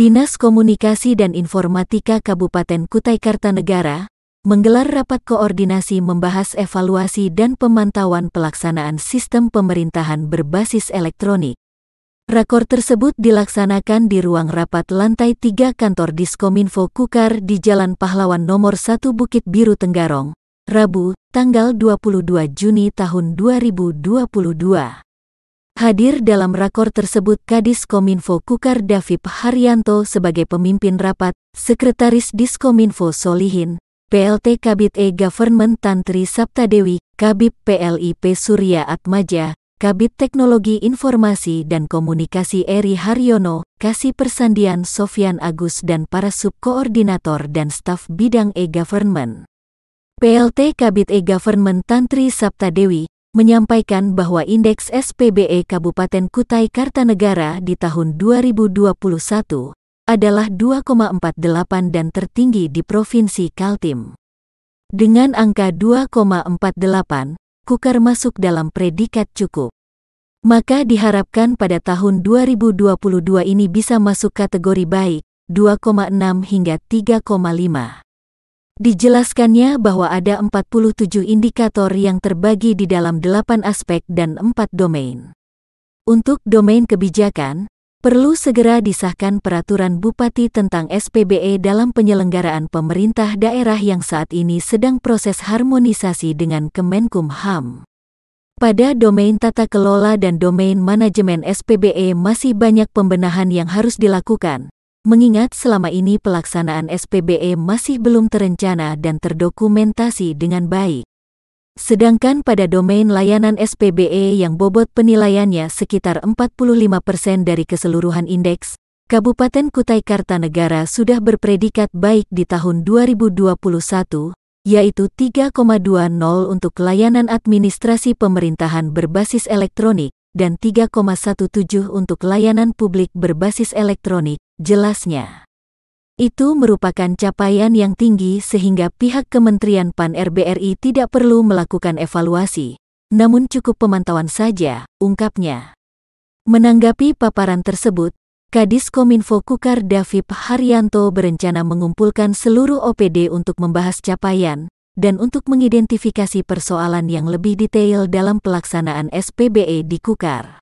Dinas Komunikasi dan Informatika Kabupaten Kutai Kartanegara menggelar rapat koordinasi membahas evaluasi dan pemantauan pelaksanaan sistem pemerintahan berbasis elektronik. Rakor tersebut dilaksanakan di ruang rapat lantai 3 kantor Diskominfo Kukar di Jalan Pahlawan Nomor 1 Bukit Biru Tenggarong, Rabu, tanggal 22 Juni tahun 2022. Hadir dalam rakor tersebut Kadis Kominfo Kukar David Haryanto sebagai pemimpin rapat, Sekretaris Diskominfo Solihin, PLT Kabit E-Government Tantri Saptadewi, Kabib PLIP Surya Atmaja, Kabit Teknologi Informasi dan Komunikasi Eri Haryono, Kasih Persandian Sofian Agus dan para subkoordinator dan staf bidang e-government. PLT Kabit e-government Tantri Saptadewi, menyampaikan bahwa indeks SPBE Kabupaten Kutai Kartanegara di tahun 2021 adalah 2,48 dan tertinggi di Provinsi Kaltim. Dengan angka 2,48, Kukar masuk dalam predikat cukup. Maka diharapkan pada tahun 2022 ini bisa masuk kategori baik, 2,6 hingga 3,5. Dijelaskannya bahwa ada 47 indikator yang terbagi di dalam 8 aspek dan 4 domain. Untuk domain kebijakan, perlu segera disahkan peraturan bupati tentang SPBE dalam penyelenggaraan pemerintah daerah yang saat ini sedang proses harmonisasi dengan Kemenkumham. Pada domain tata kelola dan domain manajemen SPBE masih banyak pembenahan yang harus dilakukan, Mengingat selama ini pelaksanaan SPBE masih belum terencana dan terdokumentasi dengan baik. Sedangkan pada domain layanan SPBE yang bobot penilaiannya sekitar 45% dari keseluruhan indeks, Kabupaten Kutai Kartanegara sudah berpredikat baik di tahun 2021, yaitu 3,20 untuk layanan administrasi pemerintahan berbasis elektronik dan 3,17 untuk layanan publik berbasis elektronik, Jelasnya, itu merupakan capaian yang tinggi sehingga pihak Kementerian PAN-RBRI tidak perlu melakukan evaluasi, namun cukup pemantauan saja, ungkapnya. Menanggapi paparan tersebut, Kadis Kominfo Kukar David Haryanto berencana mengumpulkan seluruh OPD untuk membahas capaian dan untuk mengidentifikasi persoalan yang lebih detail dalam pelaksanaan SPBE di Kukar.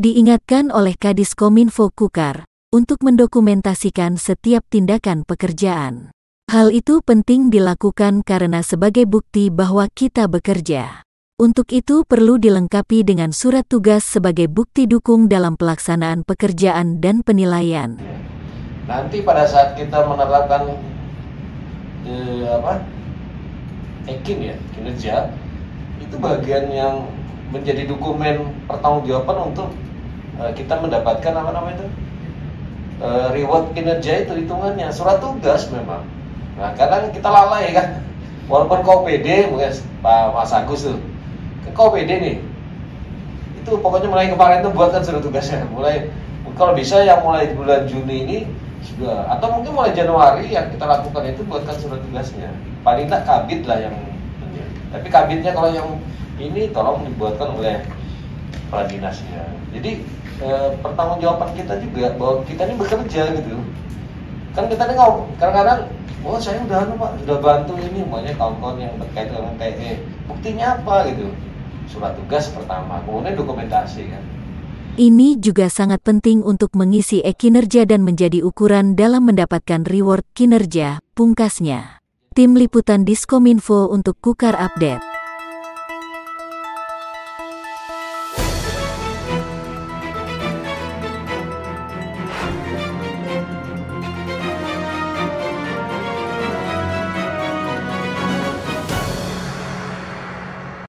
Diingatkan oleh Kadis Kominfo Kukar, untuk mendokumentasikan setiap tindakan pekerjaan. Hal itu penting dilakukan karena sebagai bukti bahwa kita bekerja. Untuk itu perlu dilengkapi dengan surat tugas sebagai bukti dukung dalam pelaksanaan pekerjaan dan penilaian. Nanti pada saat kita menerapkan eh, apa ekin ya kinerja itu bagian yang menjadi dokumen pertanggungjawaban untuk eh, kita mendapatkan apa namanya itu uh, reward kinerja itu hitungannya surat tugas memang nah kadang kita lalai kan walaupun kau PD mungkin Pak Mas Agus tuh kan kau PD nih itu pokoknya mulai kemarin tuh buatkan surat tugasnya mulai kalau bisa yang mulai bulan Juni ini juga atau mungkin mulai Januari yang kita lakukan itu buatkan surat tugasnya paling tak kabit lah yang tapi kabitnya kalau yang ini tolong dibuatkan oleh kepala dinasnya jadi e, pertanggungjawaban kita juga bahwa kita ini bekerja gitu kan kita ini kadang-kadang oh saya udah anu pak udah bantu ini maunya kawan-kawan yang terkait dengan TE buktinya apa gitu surat tugas pertama kemudian dokumentasi kan ini juga sangat penting untuk mengisi e-kinerja dan menjadi ukuran dalam mendapatkan reward kinerja, pungkasnya. Tim Liputan Diskominfo untuk Kukar Update.